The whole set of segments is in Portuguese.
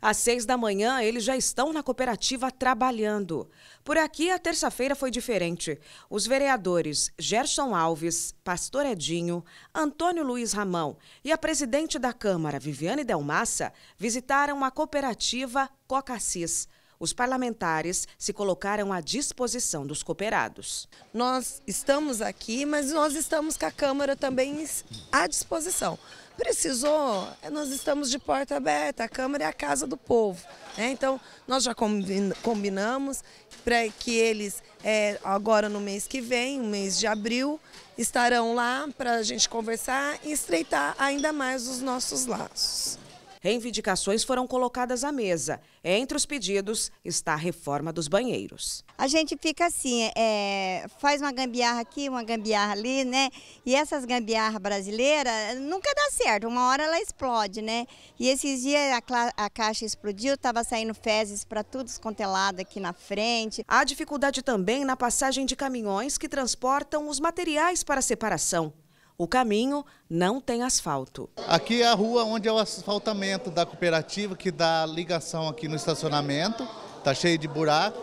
Às seis da manhã, eles já estão na cooperativa trabalhando. Por aqui, a terça-feira foi diferente. Os vereadores Gerson Alves, Pastor Edinho, Antônio Luiz Ramão e a presidente da Câmara, Viviane Delmassa, visitaram a cooperativa Coca-Cis os parlamentares se colocaram à disposição dos cooperados. Nós estamos aqui, mas nós estamos com a Câmara também à disposição. Precisou, nós estamos de porta aberta, a Câmara é a casa do povo. Né? Então, nós já combinamos para que eles, é, agora no mês que vem, no mês de abril, estarão lá para a gente conversar e estreitar ainda mais os nossos laços. Reivindicações foram colocadas à mesa. Entre os pedidos está a reforma dos banheiros. A gente fica assim, é, faz uma gambiarra aqui, uma gambiarra ali, né? E essas gambiarras brasileiras nunca dá certo, uma hora ela explode, né? E esses dias a, a caixa explodiu, estava saindo fezes para tudo escontelado é aqui na frente. Há dificuldade também na passagem de caminhões que transportam os materiais para separação. O caminho não tem asfalto. Aqui é a rua onde é o asfaltamento da cooperativa, que dá ligação aqui no estacionamento, está cheio de buraco.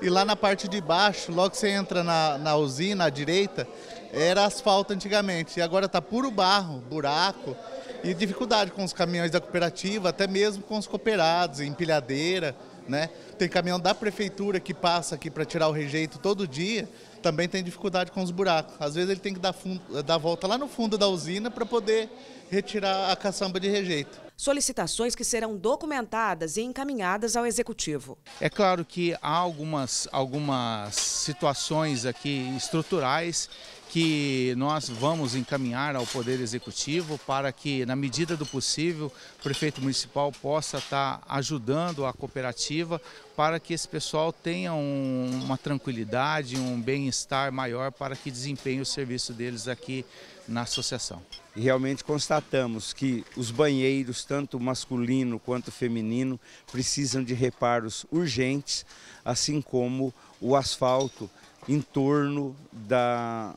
E lá na parte de baixo, logo que você entra na, na usina à direita, era asfalto antigamente. E agora está puro barro, buraco e dificuldade com os caminhões da cooperativa, até mesmo com os cooperados, empilhadeira, né? Tem caminhão da prefeitura que passa aqui para tirar o rejeito todo dia, também tem dificuldade com os buracos. Às vezes ele tem que dar, fundo, dar volta lá no fundo da usina para poder retirar a caçamba de rejeito. Solicitações que serão documentadas e encaminhadas ao executivo. É claro que há algumas, algumas situações aqui estruturais que nós vamos encaminhar ao Poder Executivo para que, na medida do possível, o prefeito municipal possa estar tá ajudando a cooperativa para que esse pessoal tenha um, uma tranquilidade, um bem-estar maior para que desempenhe o serviço deles aqui na associação. E realmente constatamos que os banheiros, tanto masculino quanto feminino, precisam de reparos urgentes, assim como o asfalto em torno da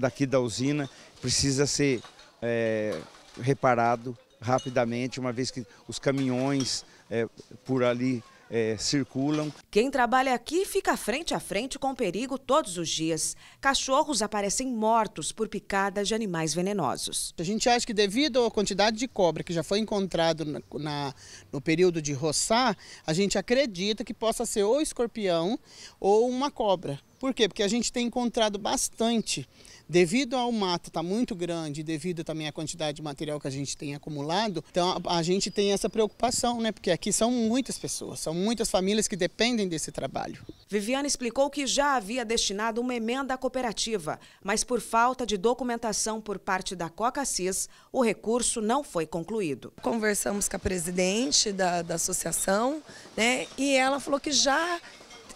daqui da usina precisa ser é, reparado rapidamente, uma vez que os caminhões é, por ali é, circulam. Quem trabalha aqui fica frente a frente com perigo todos os dias. Cachorros aparecem mortos por picadas de animais venenosos. A gente acha que devido à quantidade de cobra que já foi encontrado na, na no período de roçar, a gente acredita que possa ser ou escorpião ou uma cobra. Por quê? Porque a gente tem encontrado bastante, devido ao mato estar tá muito grande, devido também à quantidade de material que a gente tem acumulado, então a, a gente tem essa preocupação, né? Porque aqui são muitas pessoas, são muitas famílias que dependem desse trabalho. Viviana explicou que já havia destinado uma emenda à cooperativa, mas por falta de documentação por parte da Coca Cis, o recurso não foi concluído. Conversamos com a presidente da, da associação, né? E ela falou que já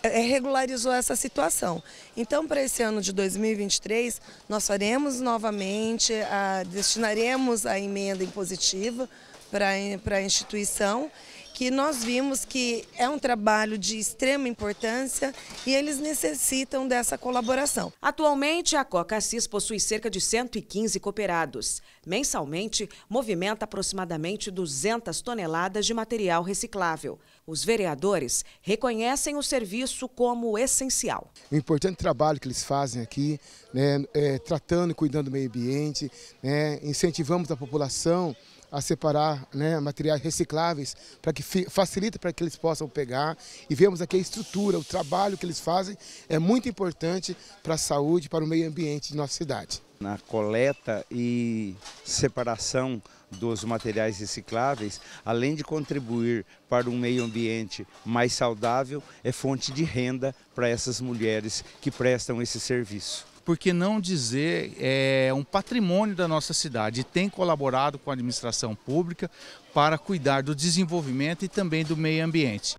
é, regularizou essa situação. Então, para esse ano de 2023, nós faremos novamente, a, ah, destinaremos a emenda impositiva para a instituição que nós vimos que é um trabalho de extrema importância e eles necessitam dessa colaboração. Atualmente, a Coca Assis possui cerca de 115 cooperados. Mensalmente, movimenta aproximadamente 200 toneladas de material reciclável. Os vereadores reconhecem o serviço como essencial. O importante trabalho que eles fazem aqui, né, é, tratando e cuidando do meio ambiente, né, incentivamos a população a separar né, materiais recicláveis, para que facilite para que eles possam pegar. E vemos aqui a estrutura, o trabalho que eles fazem é muito importante para a saúde, para o meio ambiente de nossa cidade. Na coleta e separação dos materiais recicláveis, além de contribuir para um meio ambiente mais saudável, é fonte de renda para essas mulheres que prestam esse serviço por que não dizer, é um patrimônio da nossa cidade. E tem colaborado com a administração pública para cuidar do desenvolvimento e também do meio ambiente.